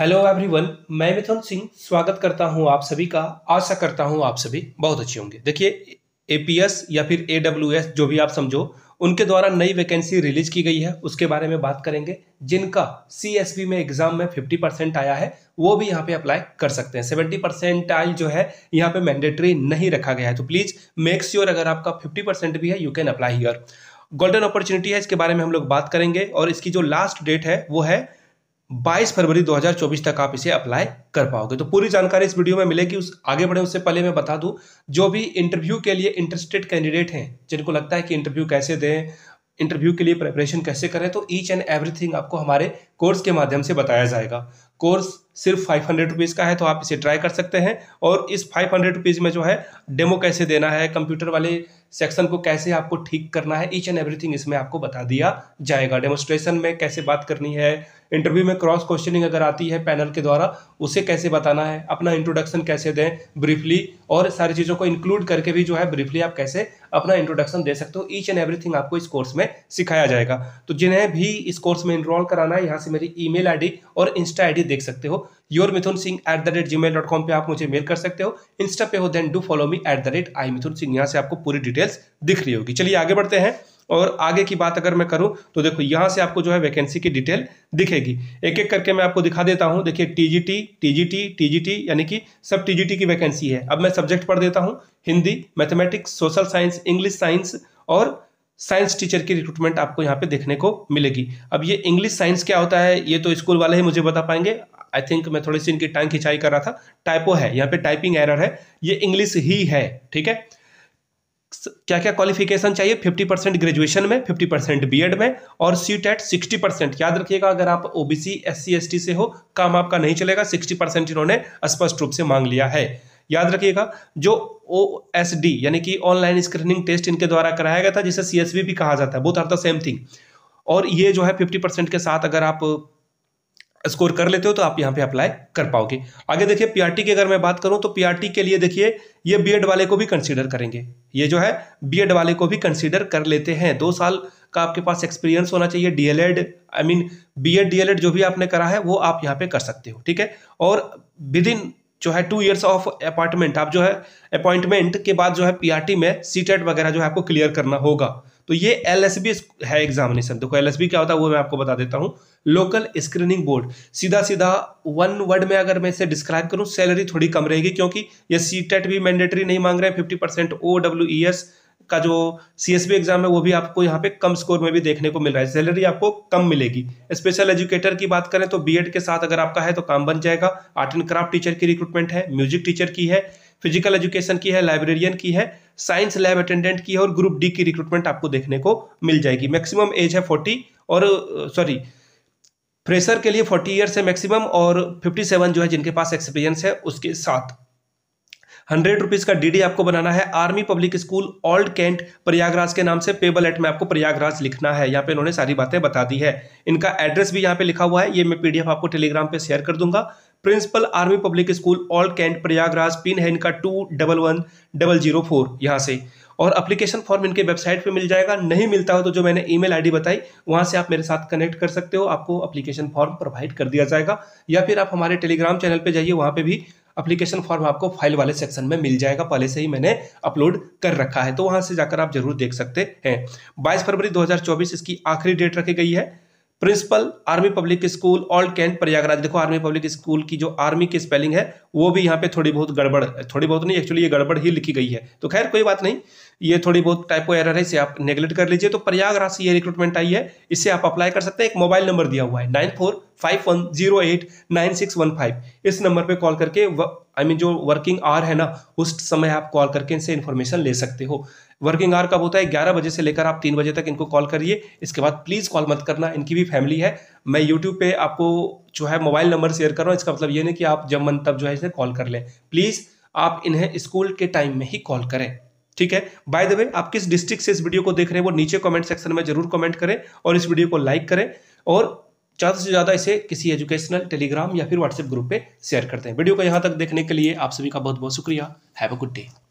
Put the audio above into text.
hello everyone मैं मिथुन सिंह स्वागत करता हूं आप सभी का आशा करता हूं आप सभी बहुत अच्छे होंगे देखिए एपीएस या फिर एडब्ल्यूएस जो भी आप समझो उनके द्वारा नई वैकेंसी रिलीज की गई है उसके बारे में बात करेंगे जिनका सीएसबी में एग्जाम में 50 परसेंट आया है वो भी यहाँ पे अप्लाई कर सकते हैं 70 आई जो है यहाँ पे मैंडेटरी नहीं रखा गया है तो प्लीज मेक श्योर अगर आपका 50 परसेंट भी है you can apply here golden opportunity है इसके बारे में हम लोग बात करेंगे और इसकी जो लास्ट डेट है वो है 22 फरवरी 2024 तक आप इसे अप्लाई कर पाओगे तो पूरी जानकारी इस वीडियो में मिलेगी उस आगे बढ़े उससे पहले मैं बता दूं जो भी इंटरव्यू के लिए इंटरेस्टेड कैंडिडेट हैं जिनको लगता है कि इंटरव्यू कैसे दें इंटरव्यू के लिए प्रिपरेशन कैसे करें तो ईच एंड एवरीथिंग आपको हमारे कोर्स के माध्यम से बताया जाएगा कोर्स सिर्फ फाइव हंड्रेड रुपीज़ का है तो आप इसे ट्राई कर सकते हैं और इस फाइव हंड्रेड रुपीज़ में जो है डेमो कैसे देना है कंप्यूटर वाले सेक्शन को कैसे आपको ठीक करना है ईच एंड एवरीथिंग इसमें आपको बता दिया जाएगा डेमोस्ट्रेशन में कैसे बात करनी है इंटरव्यू में क्रॉस क्वेश्चनिंग अगर आती है पैनल के द्वारा उसे कैसे बताना है अपना इंट्रोडक्शन कैसे दें ब्रीफली और सारी चीज़ों को इंक्लूड करके भी जो है ब्रीफली आप कैसे अपना इंट्रोडक्शन दे सकते हो ईच एंड एवरीथिंग आपको इस कोर्स में सिखाया जाएगा तो जिन्हें भी इस कोर्स में इनरोल कराना है यहाँ से मेरी ईमेल आईडी और इंस्टा आईडी देख सकते हो your Mithun Singh at the rate Gmail dot com पर आप मुझे मेल कर सकते हो इंस्टा पे हो then do follow me at the rate I Mithun Singh यहाँ से आपको पूरी डिटेल्स दिख रही होगी चलिए आगे बढ़ते हैं और आगे की बात अगर मैं करूं तो देखो यहां से आपको जो है वैकेंसी की डिटेल दिखेगी एक एक करके मैं आपको दिखा देता हूं देखिए टीजीटी टीजीटी टीजीटी यानी कि सब टीजीटी की वैकेंसी है अब मैं सब्जेक्ट पढ़ देता हूं Hindi mathematics social science English science और साइंस टीचर की रिक्रूटमेंट आपको यहाँ पे देखने को मिलेगी अब ये इंग्लिश साइंस क्या होता है ये तो स्कूल वाले ही मुझे बता पाएंगे आई थिंक मैं थोड़ी सी इनकी टांग खिंचाई कर रहा था टाइपो है यहाँ पे टाइपिंग एरर है ये इंग्लिश ही है ठीक है क्या क्या क्वालिफिकेशन चाहिए 50 परसेंट ग्रेजुएशन में 50 परसेंट बी में और सी टेट सिक्सटी परसेंट याद रखिएगा अगर आप ओबीसी एस सी से हो काम आपका नहीं चलेगा 60 परसेंट इन्होंने स्पष्ट रूप से मांग लिया है याद रखिएगा जो ओ एस डी यानी कि ऑनलाइन स्क्रीनिंग टेस्ट इनके द्वारा कराया गया था जिसे सी एस बी भी कहा जाता है both are the same thing और ये जो है फिफ्टी परसेंट के साथ अगर आप स्कोर uh, कर लेते हो तो आप यहाँ पे अप्लाई कर पाओगे आगे देखिए पीआरटी की अगर मैं बात करूँ तो पीआरटी के लिए देखिए ये बीएड वाले को भी कंसीडर करेंगे ये जो है बीएड वाले को भी कंसीडर कर लेते हैं दो साल का आपके पास एक्सपीरियंस होना चाहिए DElEd I mean BEd DElEd जो भी आपने करा है वो आप यहाँ पे कर सकते हो ठीक है और विद इन जो है टू ईयर्स ऑफ अपॉइंटमेंट आप जो है अपॉइंटमेंट के बाद जो है पीआरटी में सीटेट वगैरह जो है आपको क्लियर करना होगा तो ये एल है एग्जामिनेशन देखो एल क्या होता है वो मैं आपको बता देता हूँ लोकल स्क्रीनिंग बोर्ड सीधा सीधा वन वर्ड में अगर मैं इसे डिस्क्राइब करूँ सैलरी थोड़ी कम रहेगी क्योंकि ये सी टेट भी मैंडेटरी नहीं मांग रहे हैं fifty percent O W E S का जो सी एग्जाम है वो भी आपको यहाँ पे कम स्कोर में भी देखने को मिल रहा है सैलरी आपको कम मिलेगी स्पेशल एजुकेटर की बात करें तो एड के साथ अगर आपका है तो काम बन जाएगा आर्ट एंड क्राफ्ट टीचर की रिक्रूटमेंट है म्यूजिक टीचर की है फिजिकल एजुकेशन की है लाइब्रेरियन की है साइंस लैब अटेंडेंट की है और ग्रुप डी की रिक्रूटमेंट आपको देखने को मिल जाएगी मैक्सिमम एज है फोर्टी और सॉरी फ्रेशर के लिए फोर्टी ईयर्स है मैक्सिमम और फिफ्टी सेवन जो है जिनके पास एक्सपीरियंस है उसके साथ हंड्रेड रुपीज का डीडी आपको बनाना है Army Public School Old Cantt Prayagraj के नाम से पेबल एट में आपको प्रयागराज लिखना है यहाँ पे इन्होंने सारी बातें बता दी है इनका एड्रेस भी यहाँ पे लिखा हुआ है ये मैं पीडीएफ आपको टेलीग्राम पे शेयर कर दूंगा principal Army Public School Old Cantt Prayagraj pin है इनका two double one double zero four यहाँ से और अप्लीकेशन फॉर्म इनके वेबसाइट पे मिल जाएगा नहीं मिलता हो तो जो मैंने ईमेल आईडी बताई वहाँ से आप मेरे साथ कनेक्ट कर सकते हो आपको अप्लीकेशन फॉर्म प्रोवाइड कर दिया जाएगा या फिर आप हमारे टेलीग्राम चैनल पे जाइए वहाँ पे भी अप्लीकेशन फॉर्म आपको फाइल वाले सेक्शन में मिल जाएगा पहले से ही मैंने अपलोड कर रखा है तो वहां से जाकर आप जरूर देख सकते हैं बाईस फरवरी 2024 इसकी आखिरी डेट रखी गई है principal Army Public School Old Cantt Prayagraj देखो आर्मी पब्लिक स्कूल की जो आर्मी की स्पेलिंग है वो भी यहाँ पे थोड़ी बहुत गड़बड़ थोड़ी बहुत नहीं एक्चुअली ये गड़बड़ ही लिखी गई है तो खैर कोई बात नहीं ये थोड़ी बहुत टाइपो एरर है इसे आप नेग्लेक्ट कर लीजिए तो प्रयागराज से ये रिक्रूटमेंट आई है इससे आप अप्लाई कर सकते हैं एक मोबाइल नंबर दिया हुआ है nine four five one zero eight nine six one five इस नंबर पे कॉल करके आई I मीन mean, जो वर्किंग आवर है ना उस समय आप कॉल करके इनसे इन्फॉर्मेशन ले सकते हो वर्किंग आवर कब होता है ग्यारह बजे से लेकर आप तीन बजे तक इनको कॉल करिए इसके बाद प्लीज़ कॉल मत करना इनकी भी फैमिली है मैं यूट्यूब पे आपको जो है मोबाइल नंबर शेयर कर रहा हूँ इसका मतलब ये नहीं कि आप जब मन तब जो है इसे कॉल कर लें प्लीज़ आप इन्हें स्कूल के टाइम में ही कॉल करें ठीक है बाय द वे आप किस डिस्ट्रिक्ट से इस वीडियो को देख रहे हैं वो नीचे कमेंट सेक्शन में जरूर कमेंट करें और इस वीडियो को लाइक करें और ज़्यादा से ज़्यादा इसे किसी एजुकेशनल टेलीग्राम या फिर व्हाट्सएप ग्रुप पे शेयर करते हैं वीडियो को यहाँ तक देखने के लिए आप सभी का बहुत बहुत शुक्रिया हैव अ गुड डे